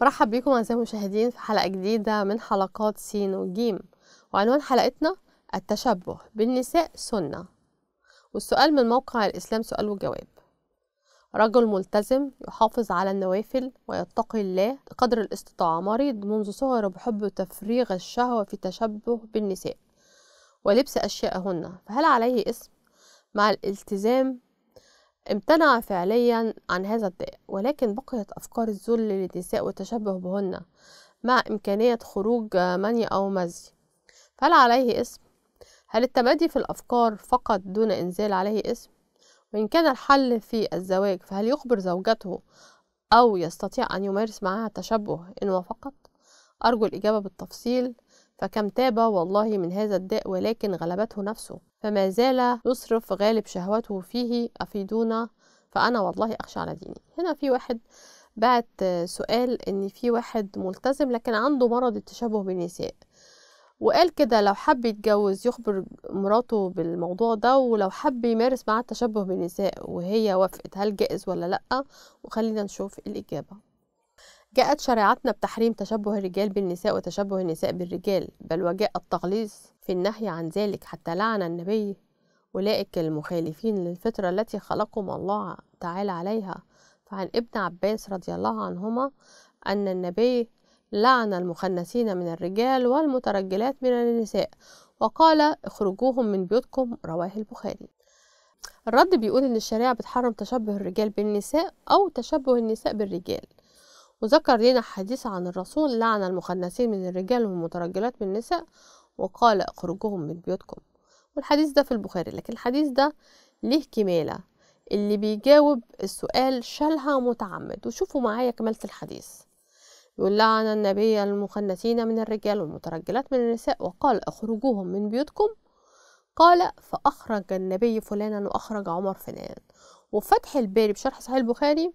برحب بيكم أعزائي المشاهدين في حلقة جديدة من حلقات س وج وعنوان حلقتنا التشبه بالنساء سنة والسؤال من موقع الإسلام سؤال وجواب رجل ملتزم يحافظ على النوافل ويتقي الله قدر الاستطاعة مريض منذ صغره بحب تفريغ الشهوة في تشبه بالنساء ولبس أشياءهن فهل عليه اسم مع الالتزام امتنع فعليا عن هذا الداء ولكن بقيت أفكار الذل للنساء والتشبه بهن مع إمكانية خروج مني أو مزي فهل عليه اسم؟ هل التبادي في الأفكار فقط دون إنزال عليه اسم؟ وإن كان الحل في الزواج فهل يخبر زوجته أو يستطيع أن يمارس معها التشبه إن وافقت؟ أرجو الإجابة بالتفصيل فكم تاب والله من هذا الداء ولكن غلبته نفسه فما زال يصرف غالب شهوته فيه أفيدونا فأنا والله أخشى على ديني هنا في واحد بعت سؤال إن في واحد ملتزم لكن عنده مرض التشابه بالنساء وقال كده لو حب يتجوز يخبر مراته بالموضوع ده ولو حب يمارس معاه التشبه بالنساء وهي وافقت هل جائز ولا لأ وخلينا نشوف الإجابة جاءت شريعتنا بتحريم تشبه الرجال بالنساء وتشبه النساء بالرجال بل وجاء التغليظ في النهي عن ذلك حتى لعن النبي أولئك المخالفين للفطرة التي خلقهم الله تعالى عليها فعن ابن عباس رضي الله عنهما أن النبي لعن المخنثين من الرجال والمترجلات من النساء وقال اخرجوهم من بيوتكم رواه البخاري الرد بيقول ان الشريعه بتحرم تشبه الرجال بالنساء او تشبه النساء بالرجال وذكر لنا حديث عن الرسول لعن المخنثين من الرجال والمترجلات من النساء وقال اخرجوهم من بيوتكم والحديث ده في البخاري لكن الحديث ده ليه كمالة اللي بيجاوب السؤال شالها متعمد وشوفوا معايا كمالة الحديث يقول لعن النبي المخنثين من الرجال والمترجلات من النساء وقال اخرجوهم من بيوتكم قال فأخرج النبي فلانا وأخرج عمر فلان وفتح الباري بشرح صحيح البخاري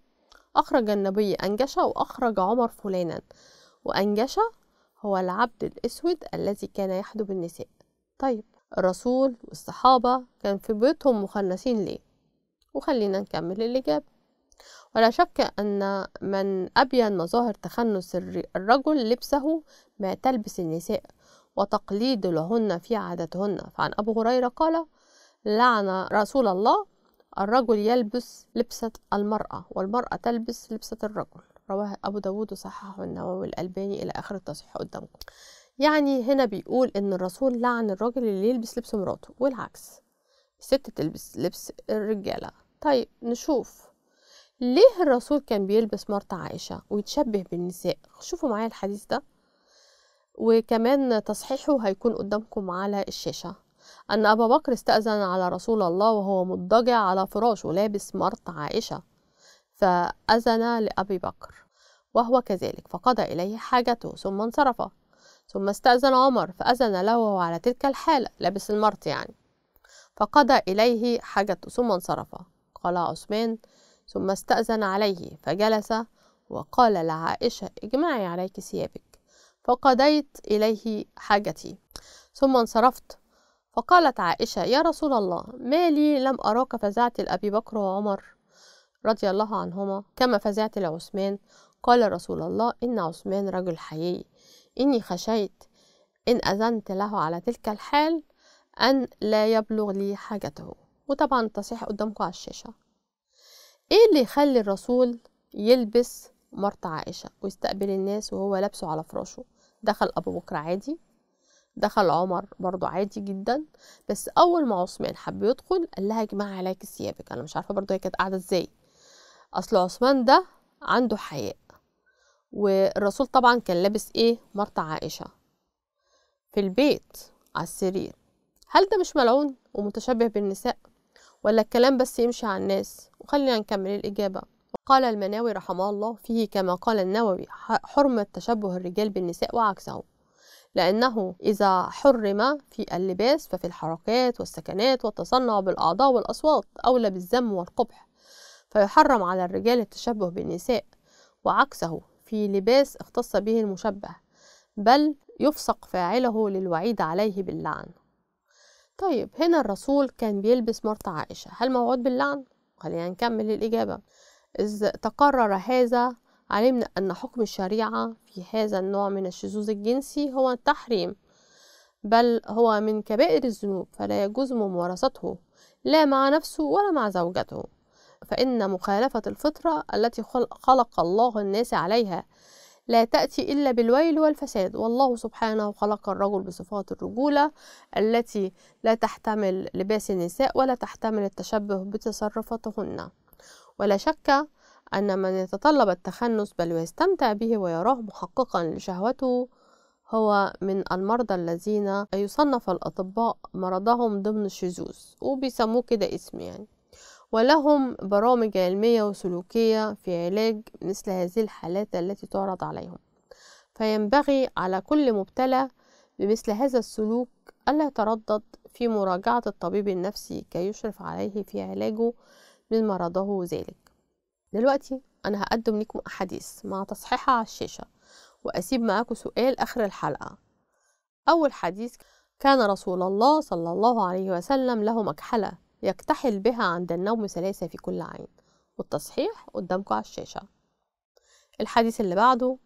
أخرج النبي أنجشة وأخرج عمر فلانا وأنجشة هو العبد الأسود الذي كان يحدو بالنساء طيب الرسول والصحابة كان في بيوتهم مخنثين ليه وخلينا نكمل الإجابة ولا شك أن من أبين مظاهر تخنث الرجل لبسه ما تلبس النساء وتقليد لهن في عادتهن فعن أبو هريرة قال لعن رسول الله الرجل يلبس لبسة المرأة والمرأة تلبس لبسة الرجل رواه أبو داود وصححه النووي الألباني إلى آخر التصحيح قدامكم يعني هنا بيقول إن الرسول لعن الرجل اللي يلبس لبس مراته والعكس الست تلبس لبس الرجالة طيب نشوف ليه الرسول كان بيلبس مرت عائشة ويتشبه بالنساء شوفوا معايا الحديث ده وكمان تصحيحه هيكون قدامكم على الشاشة أن أبا بكر استأذن على رسول الله وهو مضجع على فراشه لابس مرت عائشة فأذن لأبي بكر وهو كذلك فقضى إليه حاجته ثم انصرف ثم استأذن عمر فأذن له وهو على تلك الحالة لابس المرت يعني فقضى إليه حاجته ثم انصرف قال عثمان ثم استأذن عليه فجلس وقال لعائشة اجمعي عليك ثيابك فقضيت إليه حاجتي ثم انصرفت فقالت عائشة يا رسول الله ما لي لم أراك فزعت لأبي بكر وعمر رضي الله عنهما كما فزعت لعثمان قال رسول الله إن عثمان رجل حيي إني خشيت إن أذنت له على تلك الحال أن لا يبلغ لي حاجته وطبعا التصحيح قدامكم على الشاشة إيه اللي يخلي الرسول يلبس مرت عائشة ويستقبل الناس وهو لابسه على فراشه دخل أبو بكر عادي دخل عمر برضو عادي جدا بس اول ما عثمان حب يدخل قال لها يا جماعه عليك ثيابك انا مش عارفه برضو هي كانت قاعده ازاي اصل عثمان ده عنده حياء والرسول طبعا كان لابس ايه مرت عائشه في البيت على السرير هل ده مش ملعون ومتشبه بالنساء ولا الكلام بس يمشي على الناس وخلينا نكمل الإجابة وقال المناوي رحمه الله فيه كما قال النووي حرمة تشبه الرجال بالنساء وعكسه لأنه إذا حرم في اللباس ففي الحركات والسكنات والتصنع بالأعضاء والأصوات أولى بالذم والقبح فيحرم على الرجال التشبه بالنساء وعكسه في لباس اختص به المشبه بل يفسق فاعله للوعيد عليه باللعن طيب هنا الرسول كان بيلبس مرت عائشة هل موعود باللعن؟ خلينا نكمل الإجابة إذ تقرر هذا علمنا أن حكم الشريعة في هذا النوع من الشذوذ الجنسي هو التحريم بل هو من كبائر الذنوب فلا يجوز ممارسته لا مع نفسه ولا مع زوجته فإن مخالفة الفطرة التي خلق الله الناس عليها لا تأتي إلا بالويل والفساد والله سبحانه خلق الرجل بصفات الرجولة التي لا تحتمل لباس النساء ولا تحتمل التشبه بتصرفاتهن ولا شك أن من يتطلب التخنث بل ويستمتع به ويراه محققا لشهوته هو من المرضى الذين يصنف الأطباء مرضهم ضمن الشذوذ وبيسموه كده اسم يعني ولهم برامج علمية وسلوكية في علاج مثل هذه الحالات التي تعرض عليهم فينبغي على كل مبتلى بمثل هذا السلوك ألا يتردد في مراجعة الطبيب النفسي كي يشرف عليه في علاجه من مرضه ذلك دلوقتي أنا هقدم لكم أحاديث مع تصحيحها على الشاشة وأسيب معاكم سؤال آخر الحلقة أول حديث كان رسول الله صلى الله عليه وسلم له مكحلة يكتحل بها عند النوم ثلاثة في كل عين والتصحيح قدامكم على الشاشة الحديث اللي بعده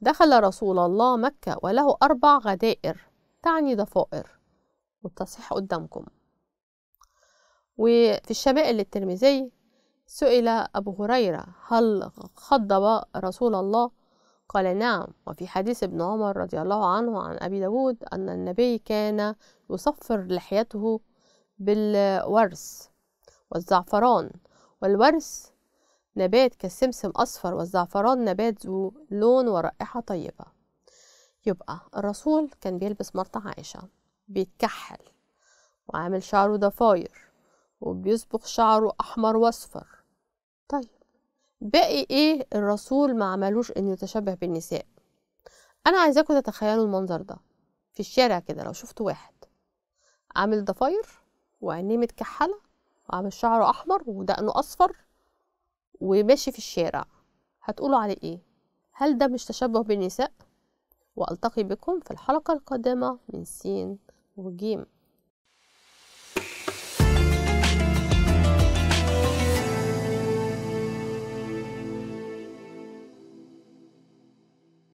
دخل رسول الله مكة وله أربع غدائر تعني ضفائر والتصحيح قدامكم وفي الشبائل الترمذي سئل أبو هريرة هل خضب رسول الله قال نعم وفي حديث ابن عمر رضي الله عنه عن أبي داود أن النبي كان يصفر لحيته بالورس والزعفران والورس نبات كالسمسم أصفر والزعفران نبات ذو لون ورائحة طيبة يبقى الرسول كان بيلبس مرت عائشة بيتكحل وعامل شعره ضفاير وبيصبغ شعره أحمر وأصفر طيب باقي ايه الرسول ما عملوش انه يتشبه بالنساء انا عايزاكم تتخيلوا المنظر ده في الشارع كده لو شفت واحد عامل ضفاير وعينيه متكحله وعامل شعره احمر ودقنه اصفر وماشي في الشارع هتقولوا عليه ايه هل ده مش تشبه بالنساء والتقي بكم في الحلقه القادمه من سين وجيم